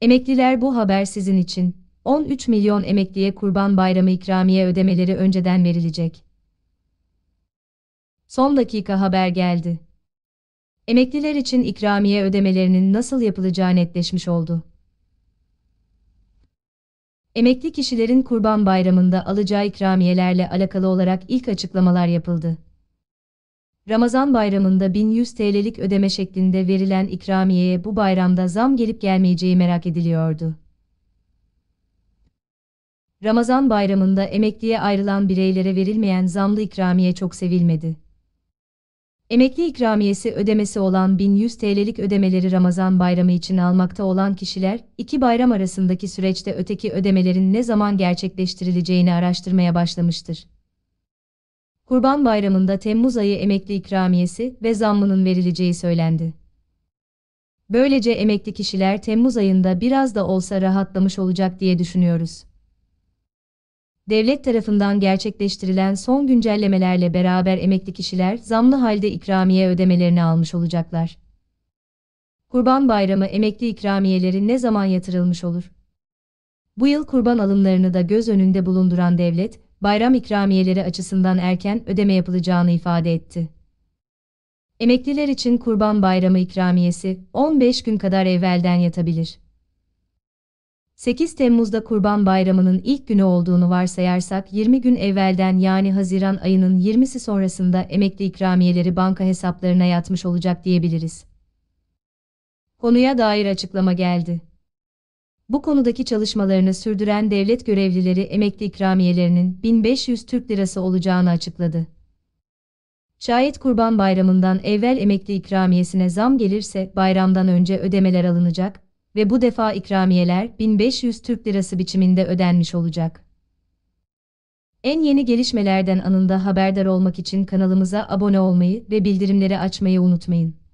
Emekliler bu haber sizin için. 13 milyon emekliye Kurban Bayramı ikramiye ödemeleri önceden verilecek. Son dakika haber geldi. Emekliler için ikramiye ödemelerinin nasıl yapılacağı netleşmiş oldu. Emekli kişilerin Kurban Bayramı'nda alacağı ikramiyelerle alakalı olarak ilk açıklamalar yapıldı. Ramazan bayramında 1100 TL'lik ödeme şeklinde verilen ikramiyeye bu bayramda zam gelip gelmeyeceği merak ediliyordu. Ramazan bayramında emekliye ayrılan bireylere verilmeyen zamlı ikramiye çok sevilmedi. Emekli ikramiyesi ödemesi olan 1100 TL'lik ödemeleri Ramazan bayramı için almakta olan kişiler, iki bayram arasındaki süreçte öteki ödemelerin ne zaman gerçekleştirileceğini araştırmaya başlamıştır. Kurban Bayramı'nda Temmuz ayı emekli ikramiyesi ve zammının verileceği söylendi. Böylece emekli kişiler Temmuz ayında biraz da olsa rahatlamış olacak diye düşünüyoruz. Devlet tarafından gerçekleştirilen son güncellemelerle beraber emekli kişiler zamlı halde ikramiye ödemelerini almış olacaklar. Kurban Bayramı emekli ikramiyeleri ne zaman yatırılmış olur? Bu yıl kurban alımlarını da göz önünde bulunduran devlet, bayram ikramiyeleri açısından erken ödeme yapılacağını ifade etti. Emekliler için Kurban Bayramı ikramiyesi 15 gün kadar evvelden yatabilir. 8 Temmuz'da Kurban Bayramı'nın ilk günü olduğunu varsayarsak 20 gün evvelden yani Haziran ayının 20'si sonrasında emekli ikramiyeleri banka hesaplarına yatmış olacak diyebiliriz. Konuya dair açıklama geldi. Bu konudaki çalışmalarını sürdüren devlet görevlileri emekli ikramiyelerinin 1500 Türk lirası olacağını açıkladı. Şayet Kurban Bayramı'ndan evvel emekli ikramiyesine zam gelirse bayramdan önce ödemeler alınacak ve bu defa ikramiyeler 1500 Türk lirası biçiminde ödenmiş olacak. En yeni gelişmelerden anında haberdar olmak için kanalımıza abone olmayı ve bildirimleri açmayı unutmayın.